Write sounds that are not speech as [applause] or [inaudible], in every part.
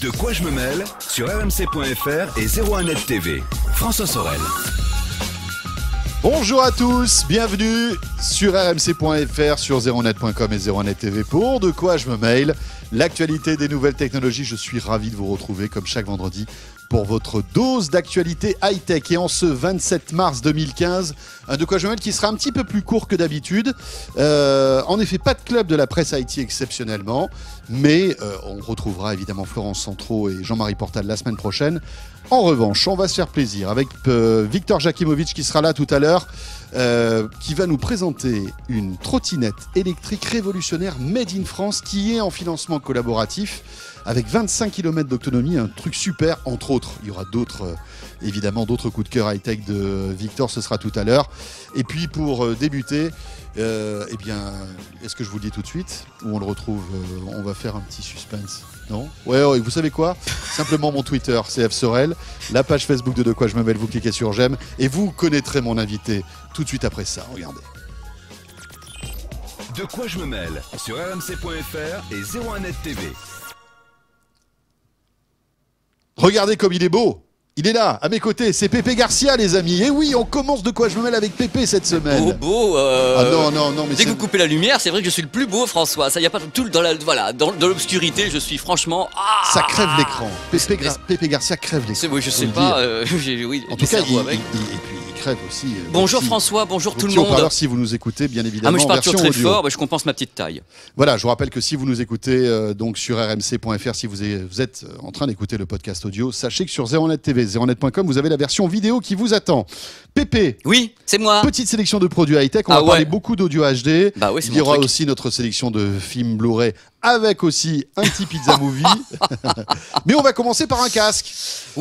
De quoi je me mêle sur rmc.fr et 01net TV. François Sorel. Bonjour à tous, bienvenue sur rmc.fr, sur 0 netcom et 01net TV pour De quoi je me mêle ?», l'actualité des nouvelles technologies. Je suis ravi de vous retrouver comme chaque vendredi pour votre dose d'actualité high-tech. Et en ce 27 mars 2015, un de quoi je qui sera un petit peu plus court que d'habitude. Euh, en effet, pas de club de la presse IT exceptionnellement, mais euh, on retrouvera évidemment Florence Centraux et Jean-Marie Portal la semaine prochaine en revanche, on va se faire plaisir avec euh, Victor Jakimovic qui sera là tout à l'heure, euh, qui va nous présenter une trottinette électrique révolutionnaire Made in France qui est en financement collaboratif avec 25 km d'autonomie, un truc super entre autres. Il y aura d'autres, euh, évidemment, d'autres coups de cœur high-tech de Victor, ce sera tout à l'heure. Et puis pour débuter, eh bien, est-ce que je vous le dis tout de suite où on le retrouve On va faire un petit suspense. Non ouais, ouais, vous savez quoi Simplement mon Twitter, CF Sorel, la page Facebook de De quoi je me mêle, vous cliquez sur j'aime et vous connaîtrez mon invité tout de suite après ça. Regardez. De quoi je me mêle sur rmc.fr et 01net TV. Regardez comme il est beau il est là, à mes côtés, c'est Pépé Garcia, les amis. Et eh oui, on commence de quoi je me mêle avec Pépé cette semaine. Beau, beau. Euh, ah non, non, non, mais dès que vous coupez la lumière, c'est vrai que je suis le plus beau, François. Ça n'y a pas tout dans la, voilà, dans, l'obscurité, je suis franchement. Ah ça crève l'écran. Pépé, Garcia crève l'écran. je sais pas. Euh, [laughs] oui, en tout cas, aussi. Euh, bonjour François, bonjour tout le monde. Alors si vous nous écoutez, bien évidemment. Ah, je très fort, je compense ma petite taille. Voilà, je vous rappelle que si vous nous écoutez euh, donc sur rmc.fr, si vous, êtes euh, en train d'écouter le podcast audio, sachez que sur 0net TV, 0net.com, vous avez la version vidéo qui vous attend. Pépé. Oui, c'est moi. Petite sélection de produits high-tech. On ah va parler beaucoup d'audio HD. Bah Il y aura aussi notre sélection de films Blu-ray avec aussi un petit pizza [laughs] movie. Mais on va commencer par un casque.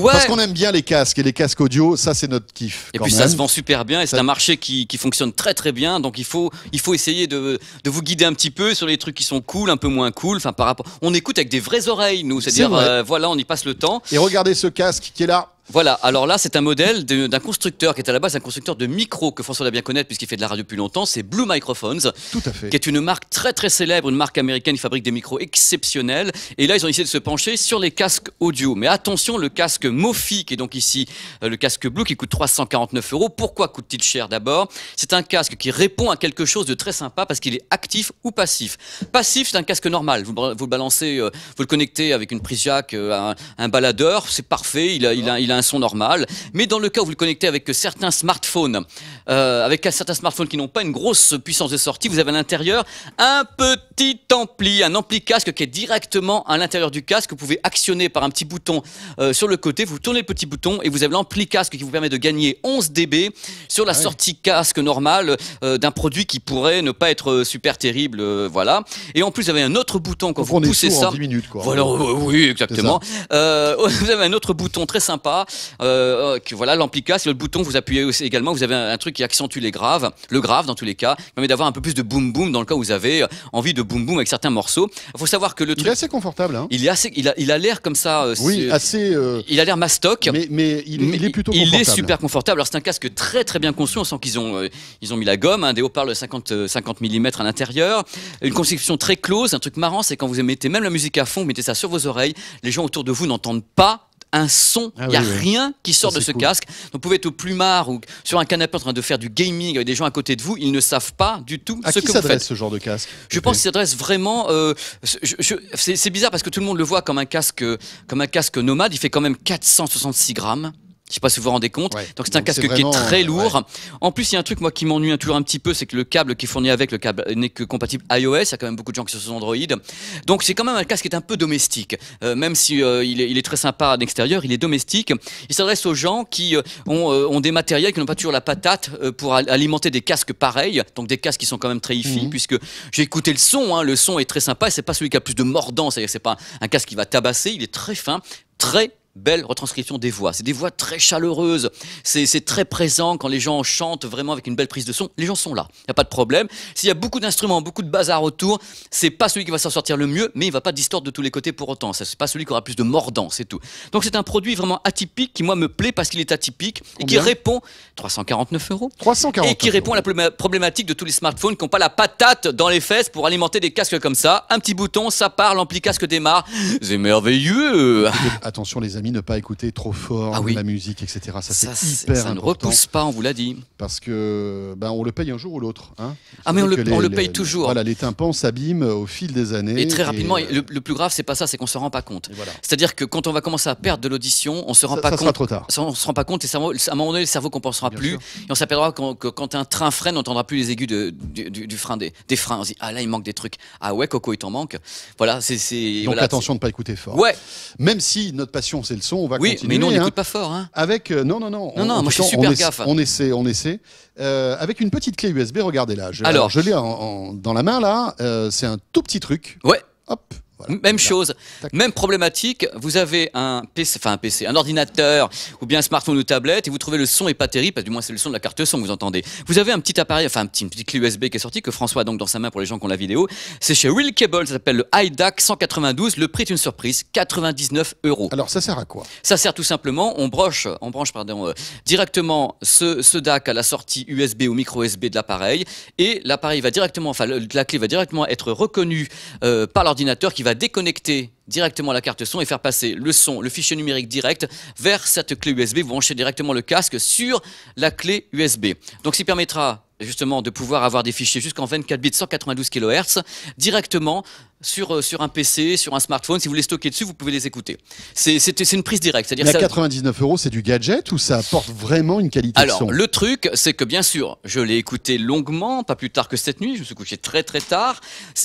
Parce qu'on aime bien les casques et les casques audio, ça c'est notre kiff. Et puis ça se vend super bien et c'est un marché qui, fonctionne très très bien. Donc il faut, il faut essayer de, vous guider un petit peu sur les trucs qui sont cool, un peu moins cool. Enfin, par rapport... On écoute avec des vraies oreilles, nous. C'est-à-dire, euh, voilà, on y passe le temps. Et regardez ce casque qui est là. Voilà, alors là, c'est un modèle d'un constructeur qui est à la base un constructeur de micro que François doit bien connaître puisqu'il fait de la radio depuis longtemps. C'est Blue Microphones. Qui est une marque très très célèbre, une marque américaine. qui fabrique des micros exceptionnels. Et là, ils ont essayé de se pencher sur les casques audio. Mais attention, le casque Mofi, qui est donc ici euh, le casque bleu, qui coûte 349 euros. Pourquoi coûte-t-il cher d'abord C'est un casque qui répond à quelque chose de très sympa parce qu'il est actif ou passif. Passif, c'est un casque normal. Vous, le balancez, euh, vous le connectez avec une prise jack, euh, un, baladeur, c'est parfait. Il il a un son normal. Mais dans le cas où vous le connectez avec certains smartphones, euh, avec certains smartphones qui n'ont pas une grosse puissance de sortie, vous avez à l'intérieur un petit ampli, un ampli casque qui est directement à l'intérieur du casque. Vous pouvez actionner par un petit bouton euh, sur le côté. Vous tournez le petit bouton et vous avez l'ampli casque qui vous permet de gagner 11 dB sur la ah sortie casque normale euh, d'un produit qui pourrait ne pas être euh, super terrible. voilà. Et en plus, vous avez un autre bouton quand vous poussez ça. minutes, oui, exactement. [laughs] vous avez un autre bouton très sympa euh, que voilà, l'ampli le bouton, vous appuyez également, vous avez un, truc qui accentue les graves, le grave dans tous les cas, permet d'avoir un peu plus de boom boom dans le cas où vous avez euh, envie de boom boom avec certains morceaux. Il faut savoir que le truc. Hein. Il est assez confortable, Il il a, l'air comme ça. Euh, oui, assez. Euh, il a l'air mastoc. Mais, il, est plutôt confortable. Il est super confortable. Alors c'est un casque très très bien conçu, on sent qu'ils ont, ils ont mis la gomme, hein, des haut-parleurs de 50, 50 mm à l'intérieur, une construction très close. Un truc marrant, c'est quand vous mettez même la musique à fond, vous mettez ça sur vos oreilles, les gens autour de vous n'entendent pas un son, ah il n'y a rien qui sort de ce casque. Donc vous pouvez être au plumard ou sur un canapé en train de faire du gaming avec des gens à côté de vous, ils ne savent pas du tout ce que vous faites. ce genre de casque Je pense qu'il s'adresse vraiment. Euh, c'est bizarre parce que tout le monde le voit comme un casque, euh, comme un casque nomade. Il fait quand même 466 grammes. Je sais pas si vous vous rendez compte. Donc c'est un casque qui est très euh, lourd. En plus, il y a un truc moi qui m'ennuie toujours un petit peu, c'est que le câble qui est fourni avec le câble n'est que compatible iOS. Il y a quand même beaucoup de gens qui sont sur Android. Donc c'est quand même un casque qui est un peu domestique, euh, même si euh, il, est, très sympa à l'extérieur, il est domestique. Il s'adresse aux gens qui ont, des matériels qui n'ont pas toujours la patate pour alimenter des casques pareils. Donc des casques qui sont quand même très hi mhm. puisque j'ai écouté le son. Hein. le son est très sympa. C'est pas celui qui a plus de mordant, c'est-à-dire c'est pas un casque qui va tabasser. Il est très fin, très belle retranscription des voix. C'est des voix très chaleureuses, c'est très présent quand les gens chantent vraiment avec une belle prise de son. Les gens sont là, il n'y a pas de problème. S'il y a beaucoup d'instruments, beaucoup de bazar autour, c'est pas celui qui va s'en sortir le mieux, mais il va pas distordre de tous les côtés pour autant. C'est pas celui qui aura plus de mordant, c'est tout. Donc c'est un produit vraiment atypique qui, moi, me plaît parce qu'il est atypique et qui répond 349 euros. et qui répond à la problématique de tous les smartphones qui n'ont pas la patate dans les fesses pour alimenter des casques comme ça. Un petit bouton, ça part, l'ampli casque démarre. C'est merveilleux. Attention les amis ne pas écouter trop fort ah la musique, etc. Ça, c'est hyper ça ne repousse pas, on vous l'a dit. Parce que ben, on le paye un jour ou l'autre. Hein ah mais on le, paye toujours. voilà, les tympans s'abîment au fil des années. Et très rapidement, le, plus grave, c'est pas ça, c'est qu'on se rend pas compte. C'est-à-dire que quand on va commencer à perdre de l'audition, on se rend pas compte. Sera trop tard. On se rend pas compte et à un moment donné, le cerveau compensera pensera plus. Et on s'aperçoit que quand un train freine, on n'entendra plus les aigus de, du, frein des, freins. On se dit ah là il manque des trucs. Ah ouais Coco il t'en manque. Voilà c'est. Donc attention de pas écouter fort. Ouais. Même si notre passion c'est va oui, mais nous, on n'écoute hein. pas fort. Hein. Avec, euh, non, non, non. Non, on, non, moi, super gaffe. Essaie, on essaie, on essaie. Euh, avec une petite clé USB, regardez là. alors, je l'ai dans la main, là. Euh, c'est un tout petit truc. Ouais. Hop. Même chose, même problématique. Vous avez un PC, enfin un PC, un ordinateur ou bien un smartphone ou tablette et vous trouvez le son est pas terrible, parce du moins c'est le son de la carte son que vous entendez. Vous avez un petit appareil, enfin une petite clé USB qui est sortie que François a donc dans sa main pour les gens qui ont la vidéo. C'est chez Real Cable, ça s'appelle le iDAC 192. Le prix est une surprise, 99 euros. Alors ça sert à quoi Ça sert tout simplement, on broche, on branche pardon, euh, directement ce, DAC à la sortie USB ou micro USB de l'appareil et l'appareil va directement, enfin la clé va directement être reconnue euh, par l'ordinateur qui va déconnecter directement la carte son et faire passer le son, le fichier numérique direct vers cette clé USB. Vous branchez directement le casque sur la clé USB. Donc, ce permettra justement de pouvoir avoir des fichiers jusqu'en 24 bits 192 kHz directement sur, euh, sur un PC, sur un smartphone. Si vous les stockez dessus, vous pouvez les écouter. C'est une prise directe. C'est-à-dire. 99 euros, c'est du gadget ou ça apporte vraiment une qualité Alors, le truc, c'est que bien sûr, je l'ai écouté longuement, pas plus tard que cette nuit. Je me suis couché très très tard.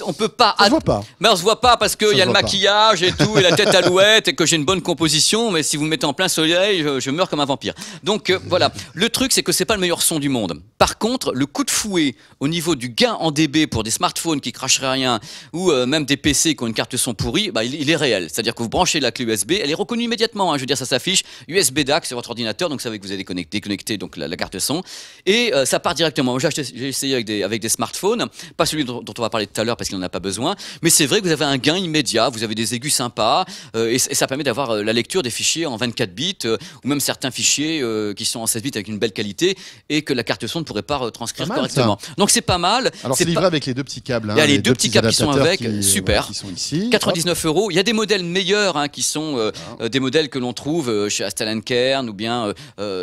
On peut pas. se voit pas. Mais on se voit pas parce qu'il y a le maquillage et tout et la tête à alouette [laughs] et que j'ai une bonne composition. Mais si vous me mettez en plein soleil, je, meurs comme un vampire. Donc euh, voilà. Le truc, c'est que c'est pas le meilleur son du monde. Par contre, le coup de fouet au niveau du gain en dB pour des smartphones qui cracheraient rien ou euh, même des PC qui ont une carte son pourrie, bah, il, est réel. C'est-à-dire que vous branchez la clé USB, elle est reconnue immédiatement. Hein. je veux dire, ça s'affiche USB DAC sur votre ordinateur, donc veut savez que vous avez déconnecté, donc la, carte son, et euh, ça part directement. J'ai essayé avec des, avec des smartphones, pas celui dont, on va parler tout à l'heure parce qu'il n'en a pas besoin, mais c'est vrai que vous avez un gain immédiat, vous avez des aigus sympas, euh, et, ça permet d'avoir euh, la lecture des fichiers en 24 bits, ou même certains fichiers qui sont en 16 bits avec une belle qualité, et que la carte son ne pourrait pas transcrire correctement. Donc c'est pas mal. Alors c'est livré avec les deux petits câbles. Hein, il y a les, deux, petits câbles qui sont avec. Euh, super. sont ici. 99 euros. Il y a des modèles meilleurs hein, qui sont euh, euh, des modèles que l'on trouve chez Astalan Cairn ou bien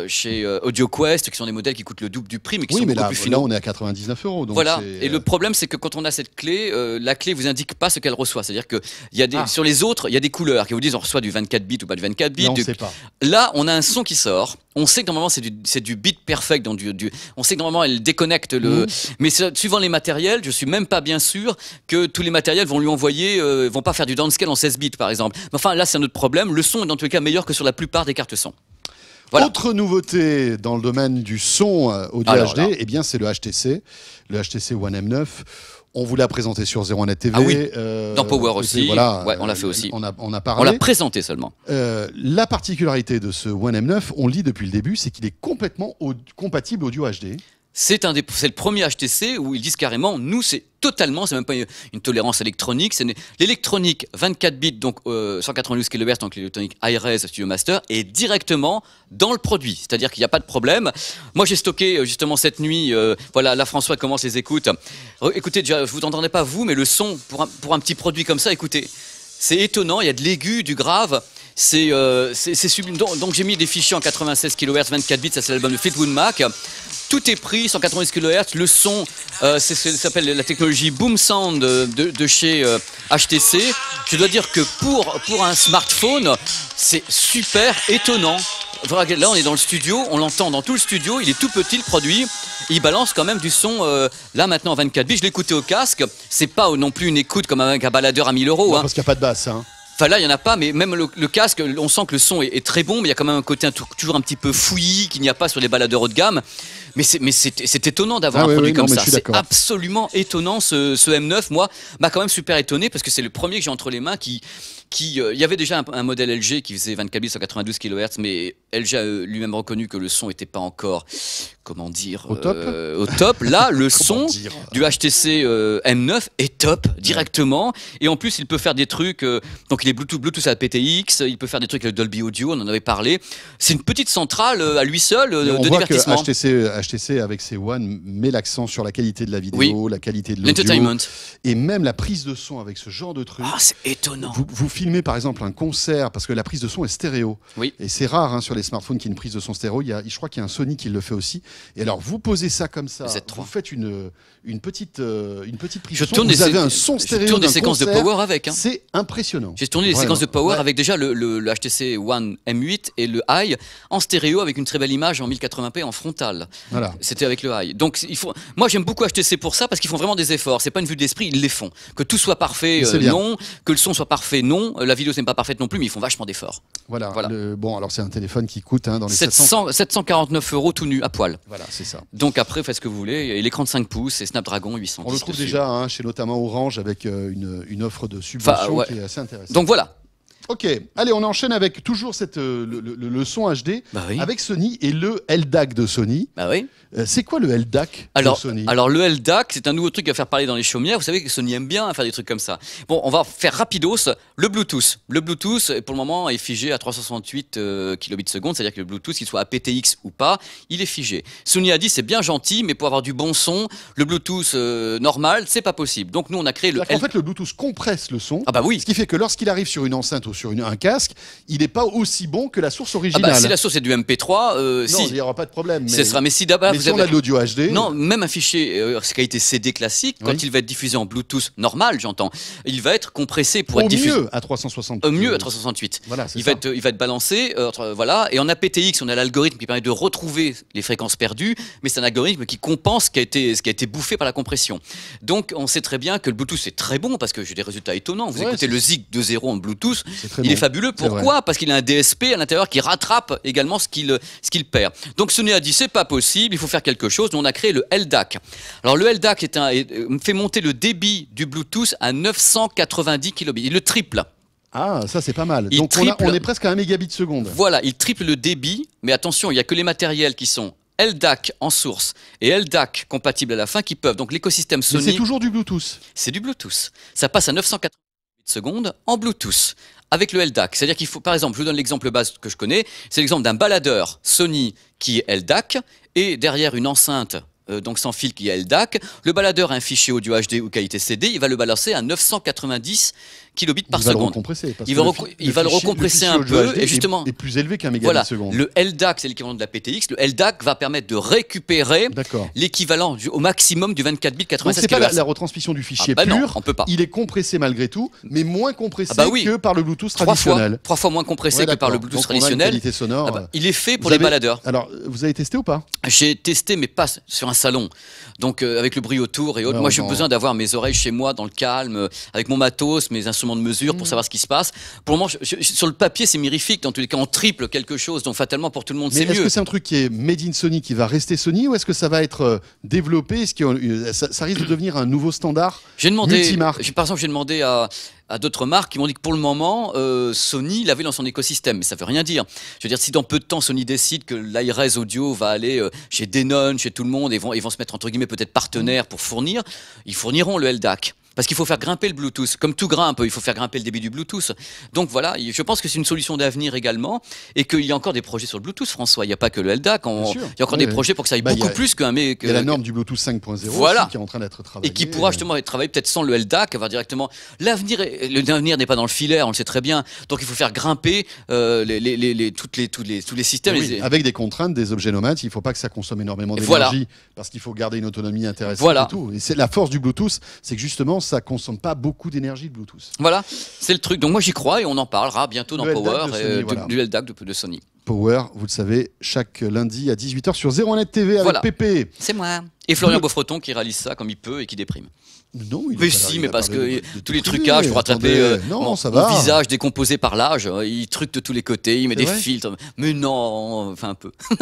chez chez AudioQuest, qui sont des modèles qui coûtent le double du prix, mais qui oui, sont mais beaucoup là, plus Là, on est à 99 euros. voilà. Et le problème, c'est que quand on a cette clé, la clé vous indique pas ce qu'elle reçoit. C'est-à-dire que des, ah. sur les autres, il y a des couleurs qui vous disent on reçoit du 24 bits ou pas du 24 bits. on, pas. là, on a un son qui sort. On sait que normalement c'est du, c'est du beat perfect, dans du, du, on sait que normalement elle déconnecte le. Mm. Mais suivant les matériels, je suis même pas bien sûr que tous les matériels vont lui envoyer, euh, vont pas faire du downscale en 16 bits par exemple. Mais enfin là c'est un autre problème. Le son est dans tous les cas meilleur que sur la plupart des cartes son. Voilà. Autre nouveauté dans le domaine du son euh, audio HD, ah, eh bien c'est le HTC, le HTC One M9 on vous l'a présenté sur 01 TV. Ah oui. Euh, dans Power aussi. on l'a euh, fait aussi. On a, l'a présenté seulement. Euh, la particularité de ce One M9, on le lit depuis le début, c'est qu'il est complètement compatible audio HD c'est un des, le premier HTC où ils disent carrément, nous, c'est totalement, c'est même pas une, tolérance électronique, c'est l'électronique 24 bits, donc 192 euh, kHz, donc l'électronique iRes Studio Master, est directement dans le produit, c'est-à-dire qu'il n'y a pas de problème. Moi, j'ai stocké euh, justement cette nuit, euh, voilà, la François commence les écoutes. Écoutez, déjà, vous n'entendez pas vous, mais le son pour pour un petit produit comme ça, écoutez, c'est étonnant, il y a de l'aigu, du grave. C'est euh, Donc, j'ai mis des fichiers en 96 kHz, 24 bits, ça c'est l'album de Fleetwood Mac. Tout est pris, 190 kHz. Le son, euh, c'est ce s'appelle la technologie Boom Sound de, chez HTC. Euh, je dois dire que pour, pour un smartphone, c'est super étonnant. Là, on est dans le studio, on l'entend dans tout le studio, il est tout petit le produit, il balance quand même du son, là maintenant 24 bits, je l'écoutais au casque, c'est pas non plus une écoute comme avec un baladeur à 1000 euros. Hein. Parce qu'il n'y a pas de basse. Hein. Enfin là, il n'y en a pas, mais même le, casque, on sent que le son est, très bon, mais il y a quand même un côté toujours un petit peu fouillis qu'il n'y a pas sur les baladeurs haut de gamme. Mais c'est, étonnant d'avoir ah un produit comme ça. C'est absolument étonnant ce, M9. Moi, m'a quand même super étonné parce que c'est le premier que j'ai entre les mains qui, qui, euh, il y avait déjà un, modèle LG qui faisait 24 bits 192 kHz, mais LG a euh, lui-même reconnu que le son n'était pas encore, comment dire, au top. Euh, au Là, le [laughs] son du HTC M9 est top directement, et en plus, il peut faire des trucs. donc, il est Bluetooth, Bluetooth à PTX, il peut faire des trucs avec le Dolby Audio, on en avait parlé. C'est une petite centrale à lui seul de divertissement. HTC avec ses One met l'accent sur la qualité de la vidéo, la qualité de l'audio. Et même la prise de son avec ce genre de truc. Ah, c'est étonnant. Vous, filmez par exemple un concert parce que la prise de son est stéréo. Oui. Et c'est rare hein, sur les smartphones qu'il y ait une prise de son stéréo. Il y a, je crois qu'il y a un Sony qui le fait aussi. Et alors vous posez ça comme ça. Vous, faites une, une, petite, euh, une petite prise de son. Vous avez un son stéréo. Je tourne des séquences de power avec. Hein. C'est impressionnant. J'ai tourné des séquences de power avec déjà le, HTC One M8 et le i en stéréo avec une très belle image en 1080p en frontal. Voilà. C'était avec le high. Donc, il faut... moi, j'aime beaucoup HTC pour ça parce qu'ils font vraiment des efforts. C'est pas une vue d'esprit, ils les font. Que tout soit parfait, euh, non. Que le son soit parfait, non. Euh, la vidéo n'est pas parfaite non plus, mais ils font vachement d'efforts. Voilà. Bon, alors c'est un téléphone qui coûte hein, dans les 700... 749 euros tout nu à poil. Voilà, c'est ça. Donc après, faites ce que vous voulez. Et l'écran de 5 pouces et Snapdragon 800. On le trouve déjà hein, chez notamment Orange avec euh, une, offre de subvention qui est assez intéressante. Donc voilà. Ok, allez, on enchaîne avec toujours cette, euh, le, son HD bah avec Sony et le LDAC de Sony. Bah oui. Euh, c'est quoi le LDAC alors, de Sony Alors, le LDAC, c'est un nouveau truc à faire parler dans les chaumières. Vous savez que Sony aime bien faire des trucs comme ça. Bon, on va faire rapidos le Bluetooth. Le Bluetooth, pour le moment, est figé à 368 euh, kbps, c'est-à-dire que le Bluetooth, qu'il soit aptX ou pas, il est figé. Sony a dit c'est bien gentil, mais pour avoir du bon son, le Bluetooth normal, c'est pas possible. Donc, nous, on a créé le. En fait, le Bluetooth compresse le son. Ah bah oui. Ce qui fait que lorsqu'il arrive sur une enceinte au sur un casque, il n'est pas aussi bon que la source originale. Ah bah, si la source est du MP3, euh, non, il n'y aura pas de problème. Mais, ce sera, si d'abord. vous avez... on a de l'audio HD. Non, même un fichier, euh, a été CD classique, quand il va être diffusé en Bluetooth normal, j'entends, il va être compressé pour être diffusé. mieux à 368. mieux à 368. Voilà, il, Va être, il va être balancé, euh, voilà. Et en APTX, on a l'algorithme qui permet de retrouver les fréquences perdues, mais c'est un algorithme qui compense ce qui, a été, ce qui a été bouffé par la compression. Donc, on sait très bien que le Bluetooth est très bon parce que j'ai des résultats étonnants. Vous écoutez le ZIG 2.0 en Bluetooth, il est fabuleux. Pourquoi Parce qu'il a un DSP à l'intérieur qui rattrape également ce qu'il ce qu'il perd. Donc ce a dit c'est pas possible, il faut faire quelque chose. Donc, on a créé le LDAC. Alors le LDAC est un, euh, fait monter le débit du Bluetooth à 990 kilobits, il le triple. Ah, ça c'est pas mal. Donc on, est presque à 1 mégabit seconde. Voilà, il triple le débit, mais attention, il n'y a que les matériels qui sont LDAC en source et LDAC compatible à la fin qui peuvent. Donc l'écosystème Sony. C'est toujours du Bluetooth. C'est du Bluetooth. Ça passe à 980 seconde en Bluetooth avec le LDAC. C'est-à-dire qu'il faut, par exemple, je vous donne l'exemple base que je connais, c'est l'exemple d'un baladeur Sony qui est LDAC et derrière une enceinte euh, donc sans fil qui est LDAC, le baladeur a un fichier audio HD ou qualité CD, il va le balancer à 990 kilobits par il seconde. il, va, le il va le, recompresser un peu et justement est, plus élevé qu'un mégabit voilà, seconde. Le LDAC, c'est l'équivalent de la PTX. Le LDAC va permettre de récupérer l'équivalent au maximum du 24 bits 96 C'est pas la, retransmission du fichier ah bah pur. on peut pas. Il est compressé malgré tout, mais moins compressé ah bah que par le Bluetooth trois traditionnel. Fois, trois fois moins compressé que par le Bluetooth traditionnel. Qualité sonore, ah bah, il est fait euh. pour les maladeurs. baladeurs. Alors, vous avez testé ou pas J'ai testé, mais pas sur un salon. Donc euh, avec le bruit autour et autres. Moi, j'ai besoin d'avoir mes oreilles chez moi dans le calme, euh, avec mon matos, mes instruments de mesure pour mm. savoir ce qui se passe. Pour moi, sur le papier, c'est mirifique. Dans tous les cas, on triple quelque chose. Donc, fatalement, pour tout le monde, c'est mieux. Est-ce que c'est un truc qui est made in Sony qui va rester Sony ou est-ce que ça va être euh, développé Est-ce que euh, ça, risque de devenir un nouveau standard J'ai demandé. Par exemple, j'ai demandé à d'autres marques qui m'ont dit que pour le moment, euh, Sony l'avait dans son écosystème. Mais ça ne veut rien dire. Je veux dire, si dans peu de temps, Sony décide que l'IRES audio va aller chez Denon, chez tout le monde, et vont, ils vont se mettre entre guillemets peut-être partenaires pour fournir, ils fourniront le LDAC parce qu'il faut faire grimper le Bluetooth. Comme tout grimpe, il faut faire grimper le débit du Bluetooth. Donc voilà, je pense que c'est une solution d'avenir également et qu'il y a encore des projets sur le Bluetooth, François. Il n'y a pas que le LDAC. Il y a encore des projets pour que ça aille bah, beaucoup plus qu'un. Il que... y a la euh, norme du Bluetooth 5.0 qui est en train d'être travaillée. Et qui pourra justement être travaillée peut-être sans le LDAC, avoir directement. L'avenir, n'est pas dans le filaire, on le sait très bien. Donc il faut faire grimper euh, les, toutes les, tous, les, tous les systèmes. Eh avec des contraintes, des objets nomades, il ne faut pas que ça consomme énormément d'énergie parce qu'il faut garder une autonomie intéressante voilà. et tout. Et la force du Bluetooth, c'est que justement, ça consomme pas beaucoup d'énergie de Bluetooth. Voilà, c'est le truc. Donc moi j'y crois et on en parlera bientôt dans Power et, euh, du LDAC de, Sony. Power, vous le savez, chaque lundi à 18h sur 01net TV avec voilà. Pépé. C'est moi. Et Florian Beaufreton qui réalise ça comme il peut et qui déprime. Non, il mais si, mais parce que tous les trucages pour attraper rattraper. Euh, non, ça va. visage décomposé par l'âge, euh, il truc de tous les côtés, il met des filtres. Mais non, enfin un peu. [laughs]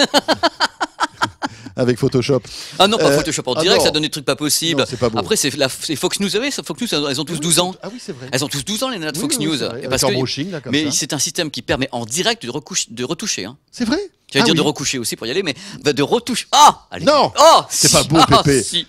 avec Photoshop. Ah non, pas euh, Photoshop en ah direct, ça donne des trucs pas possibles. Après, c'est Fox News, vous savez, Fox News, elles ont tous 12 ans. Ah oui, c'est vrai. Elles ont tous 12 ans, les nanas de Fox News. mais c'est un système qui permet en direct de, retoucher. Hein. C'est vrai je veux ah dire de recoucher aussi pour y aller, mais de retoucher. Ah Non oh, C'est pas beau, ah,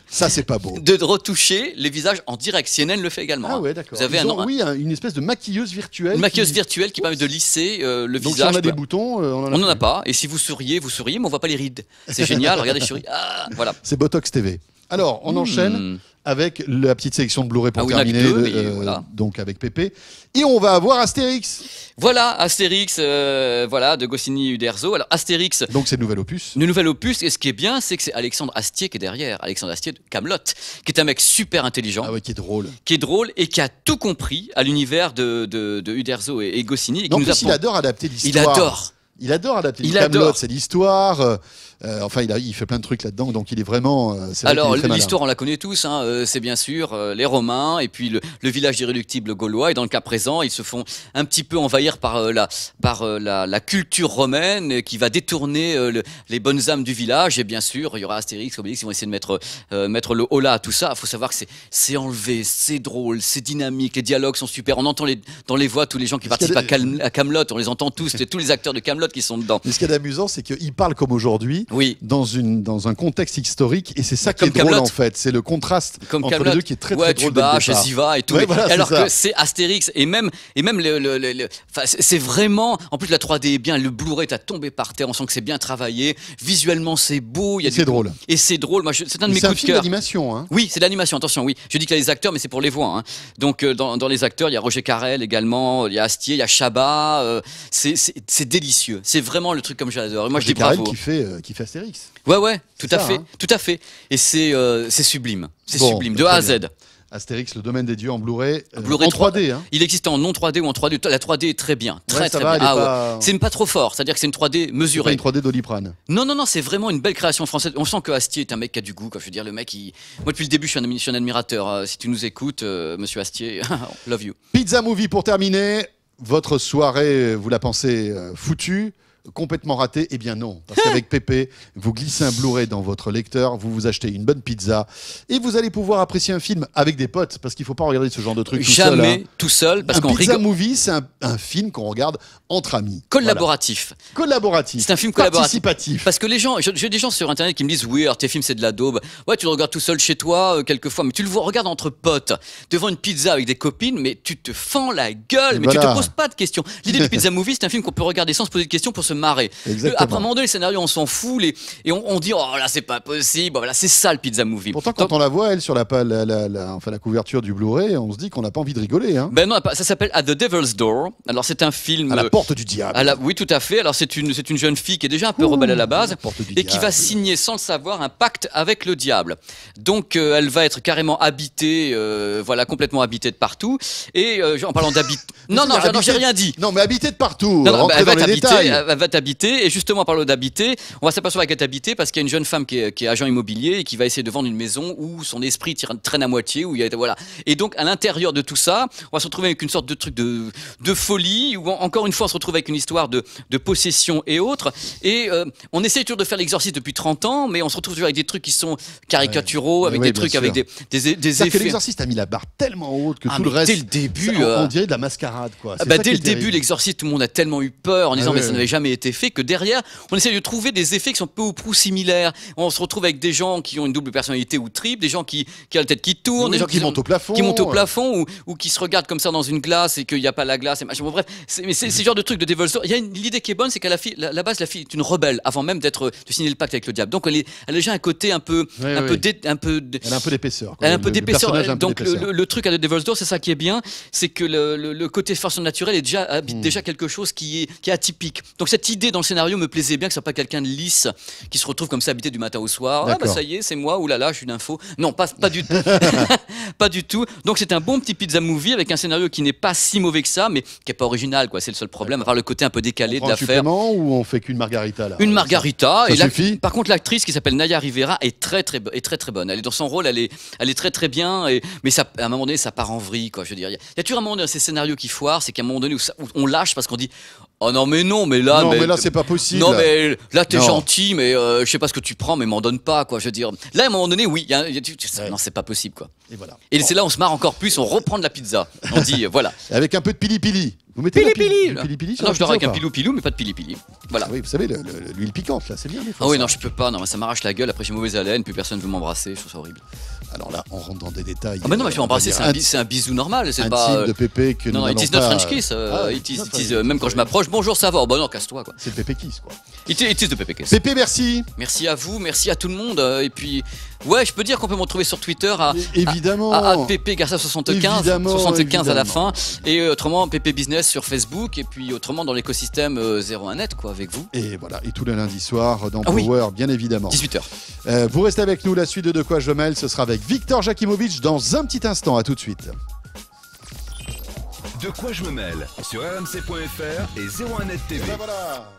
Ça, c'est pas beau. De, retoucher les visages en direct. CNN le fait également. Ah hein. d'accord. Vous avez un, Oui, une espèce de maquilleuse virtuelle. Une maquilleuse virtuelle qui permet de lisser euh, le visage. on a des boutons, euh, on en a, pas. Et si vous souriez, vous souriez, mais on voit pas les rides. C'est génial. [laughs] Regardez, je souris. Ah, voilà. C'est Botox TV. Alors, on hmm. enchaîne avec la petite sélection de Blu-ray pour ah terminer, euh, donc avec Pépé. Et on va avoir Astérix. Voilà, Astérix, euh, voilà, de Goscinny Uderzo. Alors Astérix. Donc c'est le nouvel opus. Le nouvel opus, et ce qui est bien, c'est que c'est Alexandre Astier qui est derrière, Alexandre Astier de Camelot, qui est un mec super intelligent. Ah ouais, qui est drôle. Qui est drôle et qui a tout compris à l'univers de, Uderzo et, Gossini, Goscinny. Et qui nous il adore adapter l'histoire. Il adore il adore adapter il Camelot, c'est l'histoire. Euh, euh, enfin, il, il, fait plein de trucs là-dedans, donc il est vraiment. Euh, Alors l'histoire, on la connaît tous. Hein, c'est bien sûr les Romains et puis le, village irréductible gaulois. Et dans le cas présent, ils se font un petit peu envahir par la par la, culture romaine qui va détourner les bonnes âmes du village. Et bien sûr, il y aura Astérix, Obélix, ils vont essayer de mettre mettre le hola à tout ça. Il faut savoir que c'est enlevé, c'est drôle, c'est dynamique, les dialogues sont super. On entend les, dans les voix tous les gens qui participent à, Camelot, on les entend tous, [laughs] tous les acteurs de Camelot qui sont dedans. Mais ce qui est amusant c'est qu'il parle comme aujourd'hui, dans, dans un contexte historique, et c'est ça comme qui est drôle en fait. C'est le contraste entre les deux qui est très, très drôle. Cuba, chez et tout. alors que c'est Astérix, et même, et même le, c'est vraiment. En plus, la 3D est bien, le Blu-ray, à tombé par terre, on sent que c'est bien travaillé. Visuellement, c'est beau. C'est drôle. Et c'est drôle. C'est un de mes coups de cœur. d'animation. Hein. Oui, c'est l'animation, attention, oui. Je dis qu'il y a des acteurs, mais c'est pour les voix. Hein. Donc, euh, dans, les acteurs, il y a Roger Carrel également, il y a Astier, il y a Chabat. Euh, c'est délicieux. C'est vraiment le truc comme j'adore. Moi, je dis bravo. qui fait, euh, qui fait Astérix. Ouais, ouais, tout à fait, hein. tout à fait. Et c'est euh, c'est sublime, c'est sublime, bah, de A à Z. Astérix, le domaine des dieux en Blu-ray, euh, en 3D. Hein. Il existe en non 3D ou en 3D. La 3D est très bien, très très bien. Ah c'est pas trop fort, c'est-à-dire que c'est une 3D mesurée. Pas une 3D d'Oliprane. Non, non, non, c'est vraiment une belle création française. On sent que Astier est un mec qui a du goût. Je veux dire, le mec, il... moi depuis le début, je suis un, admirateur. si tu nous écoutes, Monsieur Astier, [laughs] love you. Pizza Movie pour terminer votre soirée, vous la pensez euh, foutue complètement raté Eh bien non, parce qu'avec [laughs] Pépé, vous glissez un Blu-ray dans votre lecteur, vous vous achetez une bonne pizza et vous allez pouvoir apprécier un film avec des potes, parce qu'il ne faut pas regarder ce genre de truc tout seul. Jamais hein. tout seul, parce qu'on pizza movie, c'est un, film qu'on regarde entre amis. Collaboratif. Collaboratif. C'est un film collaboratif. Participatif. Parce que les gens, j'ai des gens sur internet qui me disent oui, alors tes films c'est de la daube. Ouais, tu le regardes tout seul chez toi quelques euh, quelquefois, mais tu le regardes entre potes, devant une pizza avec des copines, mais tu te fends la gueule, mais tu tu te poses pas de questions. L'idée du pizza movie, c'est un film qu'on peut regarder sans se poser de questions pour se marrer. Euh, après, un moment donné, le scénario, on s'en fout et on, dit Oh là, c'est pas possible, voilà, c'est ça le pizza movie. Pourtant, quand on la voit, elle, sur la, la couverture du Blu-ray, on se dit qu'on n'a pas envie de rigoler. Hein. Ben non, ça s'appelle At the Devil's Door. Alors, c'est un film. À la euh, porte du diable. Oui, tout à fait. Alors, c'est une, une jeune fille qui est déjà un peu rebelle à la base et qui va signer sans le savoir un pacte avec le diable. Donc, euh, elle va être carrément habitée, voilà, complètement habitée de partout. Et en parlant d'habit. [laughs] non, non, j'ai rien dit. Non, mais habitée de partout habité Et justement, en parlant d'habiter, on va s'apercevoir qu'elle habité parce qu'il y a une jeune femme qui est, agent immobilier et qui va essayer de vendre une maison où son esprit traîne à moitié. Où il y a, voilà. Et donc, à l'intérieur de tout ça, on va se retrouver avec une sorte de truc de, de folie ou encore une fois, on se retrouve avec une histoire de, possession et autres. Et euh, on essaie toujours de faire l'exorcisme depuis 30 ans, mais on se retrouve toujours avec des trucs qui sont caricaturaux, avec des trucs, avec des, des, des effets. que l'exorciste a mis la barre tellement haute que ah, tout le reste. le début. on, euh, dirait de la mascarade, quoi. Ah, bah, dès le début, l'exorciste, tout le monde a tellement eu peur en ah disant, mais ça n'avait jamais été fait, que derrière, on essaye de trouver des effets qui sont peu ou prou similaires. On se retrouve avec des gens qui ont une double personnalité ou triple, des gens qui, qui ont la tête qui tourne, des gens qui, montent au plafond, qui montent au plafond ou, ou, qui se regardent comme ça dans une glace et qu'il n'y a pas la glace. Et bref, mais c'est ce genre de truc de Devil's Il l'idée qui est bonne, c'est qu'à la, la, base, la fille est une rebelle avant même d'être euh, de signer le pacte avec le diable. Donc elle, a déjà un côté un peu, un, Peu un peu, elle a un peu d'épaisseur. Elle a un peu d'épaisseur. Euh, donc le, truc à The Devil's Door, c'est ça qui est bien, c'est que le, côté force naturelle est déjà habite mmh. déjà quelque chose qui est, qui est atypique. Donc cette idée dans le scénario me plaisait bien que ce soit pas quelqu'un de lisse qui se retrouve comme ça habité du matin au soir. Ah bah ça y est, c'est moi, oulala, là là, je suis une info. Non, pas, du tout. [laughs] [laughs] pas du tout. Donc c'est un bon petit pizza movie avec un scénario qui n'est pas si mauvais que ça, mais qui n'est pas original, quoi. C'est le seul problème, à le côté un peu décalé on de l'affaire. ou on fait qu'une margarita là Une margarita. Ça, et suffit. Par contre, l'actrice qui s'appelle Naya Rivera est très très, très bonne. Elle est dans son rôle, elle est, très très bien, mais ça, à un moment donné, ça part en vrille, quoi. Je il y a, toujours un moment ces scénarios qui foirent, c'est qu'à un moment donné on lâche parce qu'on dit Oh non mais non mais là non mais, là c'est pas possible non mais là t'es gentil mais euh, je sais pas ce que tu prends mais m'en donne pas quoi je veux dire là à un moment donné oui non c'est pas possible quoi et voilà et c'est là on se marre encore plus on reprend de la pizza on dit euh, voilà [laughs] avec un peu de pili pili vous mettez pili ah. pili, pili, non je dors avec un pilou pilou mais pas de pili pili voilà ah oui vous savez l'huile piquante là c'est bien ah oui non je peux pas non ça m'arrache la gueule après j'ai mauvaise haleine plus personne veut m'embrasser je trouve ça horrible alors là, on rentre dans des détails. Ah, mais non, mais je vais embrasser, c'est un, bisou normal. C'est pas. Euh... de Pépé que non, nous. Non, it French kiss. même quand je m'approche, bonjour, ça va. Bon, non, casse-toi, quoi. C'est le Pépé kiss, quoi. Il de Pépé kiss. Pépé, merci. Merci à vous, merci à tout le monde. Euh, et puis, ouais, je peux dire qu'on peut me retrouver sur Twitter à. évidemment. À, 75. 75 à la fin. Et autrement, Pépé Business sur Facebook. Et puis, autrement, dans l'écosystème 01net, euh, quoi, avec vous. Et voilà. Et tous les lundis soirs dans ah Power, bien évidemment. 18h. Euh, vous restez avec nous, la suite de De quoi je mêle, ce sera avec Victor Jakimovic dans un petit instant. À tout de suite. De quoi je me mêle sur rmc.fr et 01net TV. Ben voilà